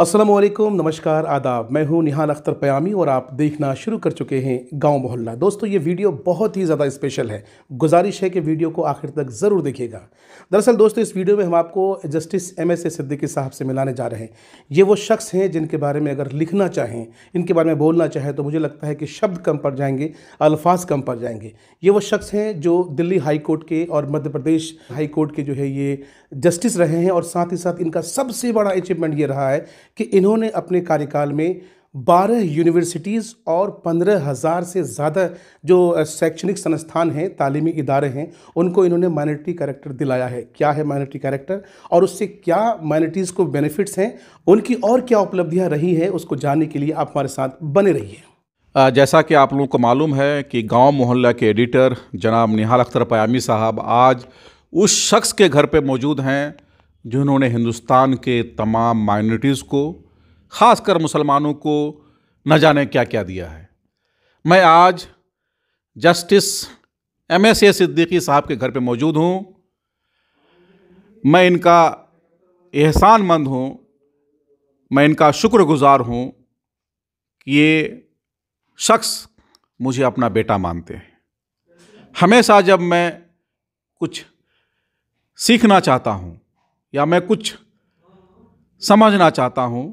असलम नमस्कार आदाब मैं हूं निहान अख्तर पयामी और आप देखना शुरू कर चुके हैं गांव मोहल्ला दोस्तों ये वीडियो बहुत ही ज़्यादा स्पेशल है गुजारिश है कि वीडियो को आखिर तक ज़रूर देखिएगा दरअसल दोस्तों इस वीडियो में हम आपको justice M S A Siddiqui साहब से मिलाने जा रहे हैं ये वो शख्स हैं जिनके बारे में अगर लिखना चाहें इनके बारे में बोलना चाहें तो मुझे लगता है कि शब्द कम पड़ जाएंगे अल्फाज कम पड़ जाएंगे ये वो शख्स हैं जो दिल्ली हाई कोर्ट के और मध्य प्रदेश हाई कोर्ट के जो है ये जस्टिस रहे हैं और साथ ही साथ इनका सबसे बड़ा अचीवमेंट ये रहा है कि इन्होंने अपने कार्यकाल में बारह यूनिवर्सिटीज़ और पंद्रह हज़ार से ज़्यादा जो शैक्षणिक संस्थान हैं तालीमी इदारे हैं उनको इन्होंने माइनॉरिटी कैरेक्टर दिलाया है क्या है माइनॉरिटी कैरेक्टर और उससे क्या माइनॉरिटीज़ को बेनिफिट्स हैं उनकी और क्या उपलब्धियां रही हैं उसको जानने के लिए आप हमारे साथ बने रहिए जैसा कि आप लोगों को मालूम है कि गाँव मोहल्ला के एडिटर जनाब निहाल अख्तर पयामी साहब आज उस शख्स के घर पर मौजूद हैं जिन्होंने हिंदुस्तान के तमाम माइनॉरिटीज़ को ख़ासकर मुसलमानों को न जाने क्या क्या दिया है मैं आज justice M S A Siddiqui साहब के घर पे मौजूद हूँ मैं इनका एहसान मंद हूँ मैं इनका शुक्रगुज़ार हूँ कि ये शख्स मुझे अपना बेटा मानते हैं हमेशा जब मैं कुछ सीखना चाहता हूँ या मैं कुछ समझना चाहता हूँ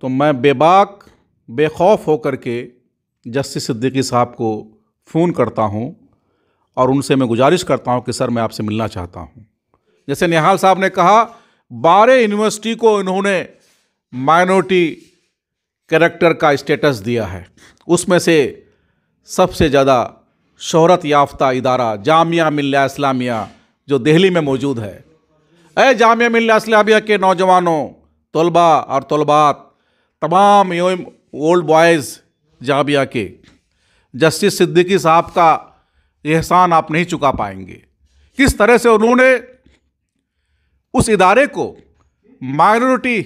तो मैं बेबाक बेखौफ होकर के जस्टिस सिद्दीकी साहब को फ़ोन करता हूँ और उनसे मैं गुजारिश करता हूँ कि सर मैं आपसे मिलना चाहता हूँ जैसे निहाल साहब ने कहा बारह यूनिवर्सिटी को इन्होंने माइनॉरिटी कैरेक्टर का स्टेटस दिया है उसमें से सबसे ज़्यादा शहरत याफ्ता इदारा जामिया मिल्ला इस्लामिया जो दिल्ली में मौजूद है अय जामिया मिल असलाबिया के नौजवानों तलबा और तलबात तमाम ओल्ड बॉयज़ जामिया के जस्टिस सिद्दीकी साहब का एहसान आप नहीं चुका पाएंगे किस तरह से उन्होंने उस इदारे को माइनॉरिटी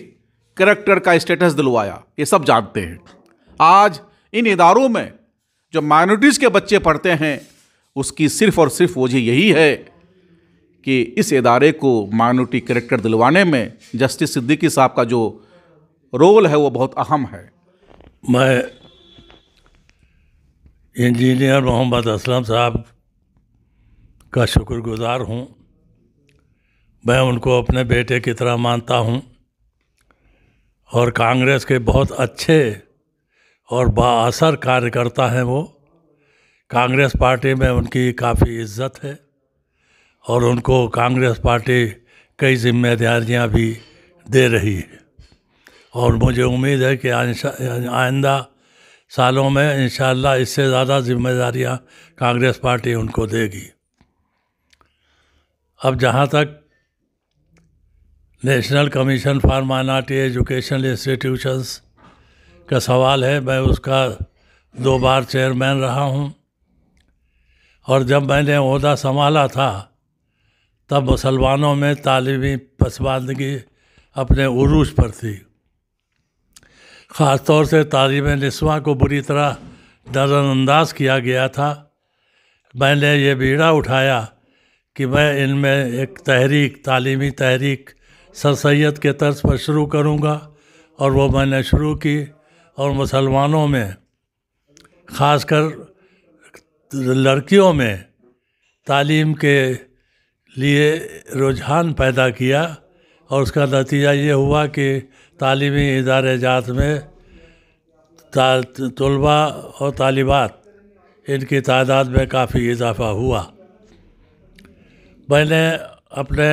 करेक्टर का स्टेटस दिलवाया ये सब जानते हैं आज इन इदारों में जो माइनॉरिटीज़ के बच्चे पढ़ते हैं उसकी सिर्फ़ और सिर्फ वजह यही है कि इस इदारे को माइनॉरिटी करेक्टर दिलवाने में जस्टिस सिद्दीकी साहब का जो रोल है वो बहुत अहम है मैं इंजीनियर मोहम्मद असलम साहब का शुक्रगुजार हूँ मैं उनको अपने बेटे की तरह मानता हूँ और कांग्रेस के बहुत अच्छे और बासर कार्यकर्ता हैं वो कांग्रेस पार्टी में उनकी काफ़ी इज्जत है और उनको कांग्रेस पार्टी कई जिम्मेदारियां भी दे रही है और मुझे उम्मीद है कि आइंदा सालों में इन इससे ज़्यादा जिम्मेदारियां कांग्रेस पार्टी उनको देगी अब जहाँ तक national commission for minority educational institutions का सवाल है मैं उसका दो बार चेयरमैन रहा हूँ और जब मैंने अहदा संभाला था तब मुसलमानों में तालीमी पसमानदगी अपने उरूज पर थी ख़ास तौर से तालीम नस्वा को बुरी तरह नज़रअंदाज किया गया था मैंने ये बीड़ा उठाया कि मैं इनमें एक तहरीक तालीमी तहरीक सर सैद के तर्ज पर शुरू करूँगा और वो मैंने शुरू की और मुसलमानों में ख़ासकर लड़कियों में तालीम के लिए रुझान पैदा किया और उसका नतीजा ये हुआ कि तालीमी इदार जात में तलबा और तालिबात इनकी तादाद में काफ़ी इजाफा हुआ मैंने अपने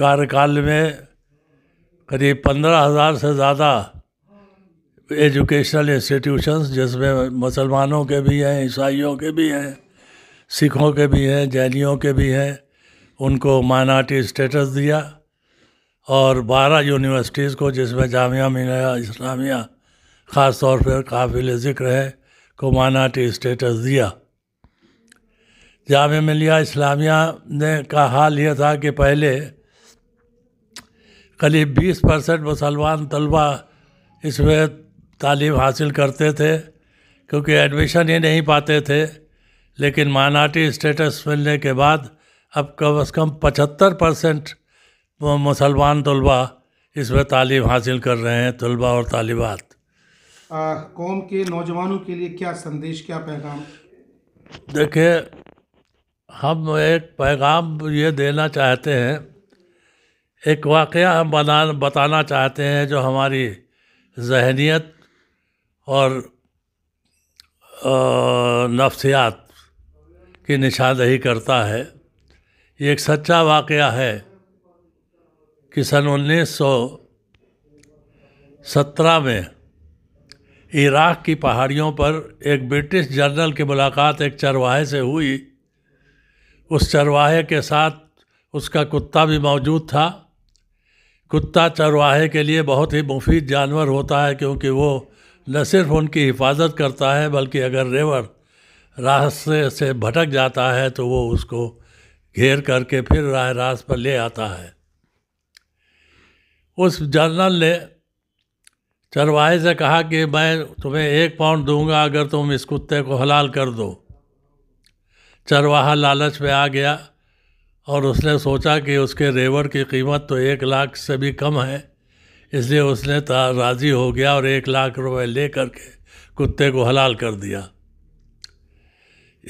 कार्यकाल में करीब पंद्रह हज़ार से ज़्यादा एजुकेशनल इंस्टीट्यूशंस जिसमें मुसलमानों के भी हैं ईसाइयों के भी हैं सिखों के भी हैं जैनियों के भी हैं उनको माइनॉरिटी स्टेटस दिया और 12 यूनिवर्सिटीज़ को जिसमें जामिया मिलिया इस्लामिया ख़ास तौर पर काबिल ज़िक्र है को माइनॉरिटी स्टेटस दिया जामिया मिलिया इस्लामिया ने का हाल यह था कि पहले करीब 20 परसेंट मुसलमान तलबा इसमें तालीम हासिल करते थे क्योंकि एडमिशन ही नहीं पाते थे लेकिन माइनार्टी स्टेटस मिलने के बाद अब कम अज़ कम पचहत्तर परसेंट मुसलमान तलबा इसमें तालीम हासिल कर रहे हैं तलबा और तालिबात कौम के नौजवानों के लिए क्या संदेश क्या पैगाम देखिए हम एक पैगाम ये देना चाहते हैं एक वाक़ हम बना बताना चाहते हैं जो हमारी जहनीत और नफ्सियात की निशानदही करता है ये एक सच्चा वाक़ है कि सन उन्नीस सत्रह में इराक़ की पहाड़ियों पर एक ब्रिटिश जनरल की मुलाकात एक चरवाहे से हुई उस चरवाहे के साथ उसका कुत्ता भी मौजूद था कुत्ता चरवाहे के लिए बहुत ही मुफीद जानवर होता है क्योंकि वो न सिर्फ उनकी हिफाजत करता है बल्कि अगर रेवर रास्ते से भटक जाता है तो वो उसको घेर करके फिर राह रास पर ले आता है उस जनरल ने चरवाहे से कहा कि मैं तुम्हें एक पाउंड दूंगा अगर तुम इस कुत्ते को हलाल कर दो चरवाहा लालच में आ गया और उसने सोचा कि उसके रेवड़ की कीमत तो एक लाख से भी कम है इसलिए उसने राज़ी हो गया और एक लाख रुपए ले करके कुत्ते को हलाल कर दिया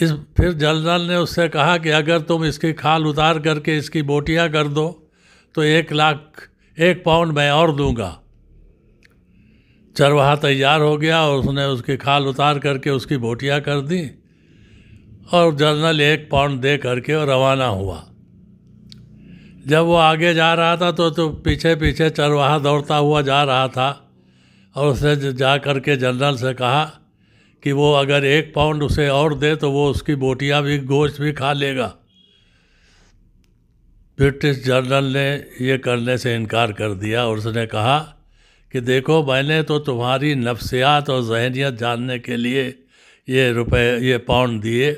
इस फिर जलदल ने उससे कहा कि अगर तुम इसकी खाल उतार करके इसकी बोटियां कर दो तो एक लाख एक पाउंड मैं और दूंगा चरवाहा तैयार हो गया और उसने उसकी खाल उतार करके उसकी बोटियां कर दी और जनरल एक पाउंड दे करके और रवाना हुआ जब वो आगे जा रहा था तो तो पीछे पीछे चरवाहा दौड़ता हुआ जा रहा था और उसने जा करके जनरल से कहा कि वो अगर एक पाउंड उसे और दे तो वो उसकी बोटियाँ भी गोश्त भी खा लेगा ब्रिटिश जनरल ने ये करने से इनकार कर दिया और उसने कहा कि देखो मैंने तो तुम्हारी नफ्सियात और जहनीत जानने के लिए ये रुपए ये पाउंड दिए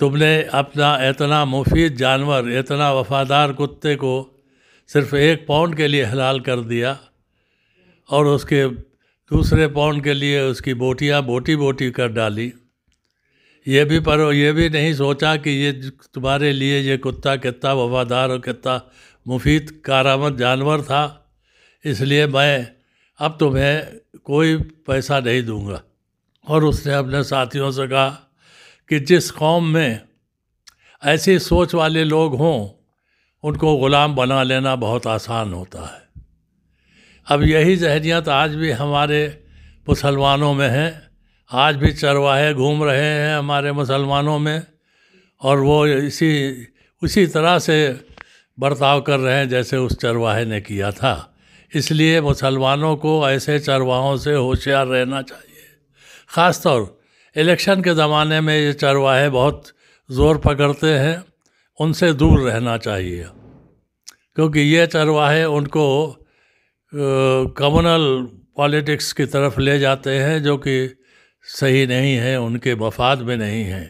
तुमने अपना इतना मुफीद जानवर इतना वफादार कुत्ते को सिर्फ एक पाउंड के लिए हलाल कर दिया और उसके दूसरे पौन के लिए उसकी बोटियाँ बोटी बोटी कर डाली ये भी पर ये भी नहीं सोचा कि ये तुम्हारे लिए ये कुत्ता कितना वफादार और कितना मुफीद कारामद जानवर था इसलिए मैं अब तुम्हें कोई पैसा नहीं दूंगा और उसने अपने साथियों से कहा कि जिस कौम में ऐसी सोच वाले लोग हों उनको ग़ुलाम बना लेना बहुत आसान होता है अब यही जहरियत आज भी हमारे मुसलमानों में है आज भी चरवाहे घूम रहे हैं हमारे मुसलमानों में और वो इसी उसी तरह से बर्ताव कर रहे हैं जैसे उस चरवाहे ने किया था इसलिए मुसलमानों को ऐसे चरवाहों से होशियार रहना चाहिए ख़ास तौर इलेक्शन के ज़माने में ये चरवाहे बहुत ज़ोर पकड़ते हैं उनसे दूर रहना चाहिए क्योंकि ये चरवाहे उनको कम्युनल पॉलिटिक्स की तरफ ले जाते हैं जो कि सही नहीं है उनके मफाद में नहीं है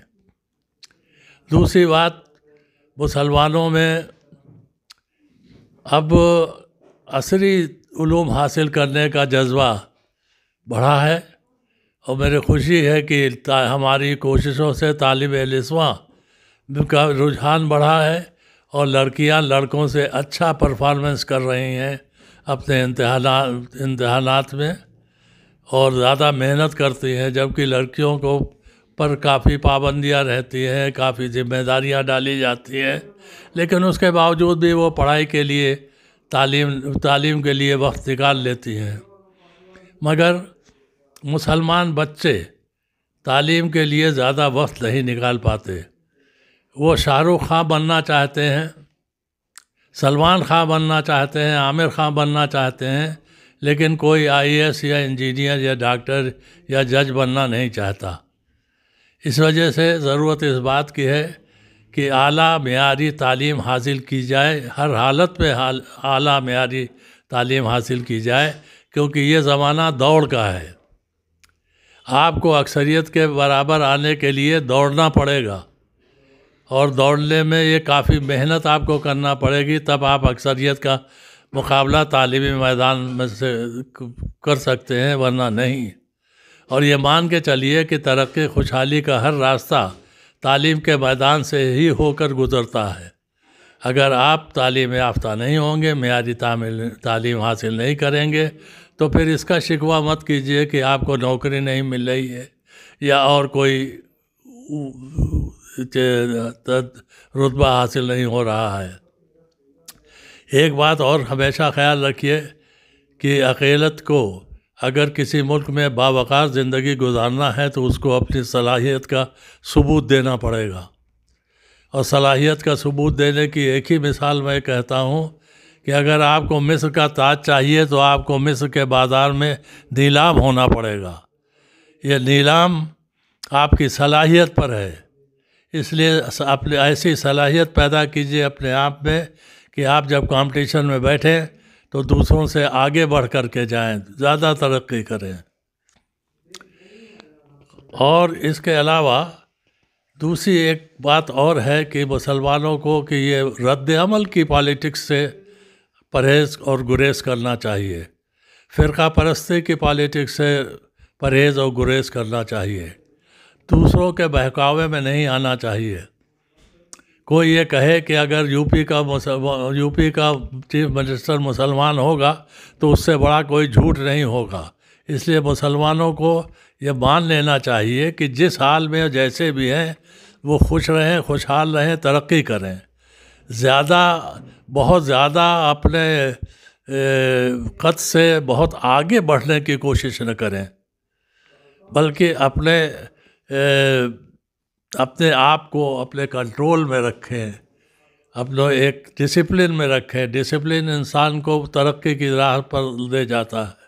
दूसरी बात मुसलमानों में अब असरी ूम हासिल करने का जज्बा बढ़ा है और मेरी खुशी है कि हमारी कोशिशों से तालब इस्मा का रुझान बढ़ा है और लड़कियां लड़कों से अच्छा परफॉर्मेंस कर रही हैं अपने इम्तहानात में और ज़्यादा मेहनत करती हैं जबकि लड़कियों को पर काफ़ी पाबंदियाँ रहती हैं काफ़ी जिम्मेदारियाँ डाली जाती हैं लेकिन उसके बावजूद भी वो पढ़ाई के लिए तालीम तालीम के लिए वक्त निकाल लेती हैं मगर मुसलमान बच्चे तालीम के लिए ज़्यादा वक्त नहीं निकाल पाते वो शाहरुख खां बनना चाहते हैं सलमान खां बनना चाहते हैं आमिर खां बनना चाहते हैं लेकिन कोई आईएएस या इंजीनियर या डॉक्टर या जज बनना नहीं चाहता इस वजह से ज़रूरत इस बात की है कि आला मैारी तालीम हासिल की जाए हर हालत में हाल आला मैारी तालीम हासिल की जाए क्योंकि ये ज़माना दौड़ का है आपको अक्सरियत के बराबर आने के लिए दौड़ना पड़ेगा और दौड़ने में ये काफ़ी मेहनत आपको करना पड़ेगी तब आप अक्सरियत का मुकाबला तालीमी मैदान में से कर सकते हैं वरना नहीं और ये मान के चलिए कि तरक्की खुशहाली का हर रास्ता तालीम के मैदान से ही होकर गुज़रता है अगर आप तालीम याफ्ता नहीं होंगे मैारी तामिल तालीम हासिल नहीं करेंगे तो फिर इसका शिकवा मत कीजिए कि आपको नौकरी नहीं मिल रही है या और कोई रुतबा हासिल नहीं हो रहा है एक बात और हमेशा ख्याल रखिए कि अकेलत को अगर किसी मुल्क में बावकार ज़िंदगी गुजारना है तो उसको अपनी सलाहियत का सबूत देना पड़ेगा और सलाहियत का सबूत देने की एक ही मिसाल मैं कहता हूँ कि अगर आपको मिस्र का ताज चाहिए तो आपको मिस्र के बाज़ार में नीलाम होना पड़ेगा ये नीलाम आपकी सलाहियत पर है इसलिए अपने ऐसी सलाहियत पैदा कीजिए अपने आप में कि आप जब कंपटीशन में बैठें तो दूसरों से आगे बढ़ कर के जाएँ ज़्यादा तरक्की करें और इसके अलावा दूसरी एक बात और है कि मुसलमानों को कि ये रद्द अमल की पॉलिटिक्स से परहेज़ और गुरेज करना चाहिए फ़िरका परस्ती की पॉलिटिक्स से परहेज़ और गुरेज करना चाहिए दूसरों के बहकावे में नहीं आना चाहिए कोई ये कहे कि अगर यूपी का यूपी का चीफ मिनिस्टर मुसलमान होगा तो उससे बड़ा कोई झूठ नहीं होगा इसलिए मुसलमानों को ये मान लेना चाहिए कि जिस हाल में जैसे भी हैं वो खुश रहें खुशहाल रहें तरक्की करें ज़्यादा बहुत ज़्यादा अपने कद से बहुत आगे बढ़ने की कोशिश न करें बल्कि अपने अपने आप को अपने कंट्रोल में रखें अपने एक डिसिप्लिन में रखें डिसिप्लिन इंसान को तरक्की की राह पर ले जाता है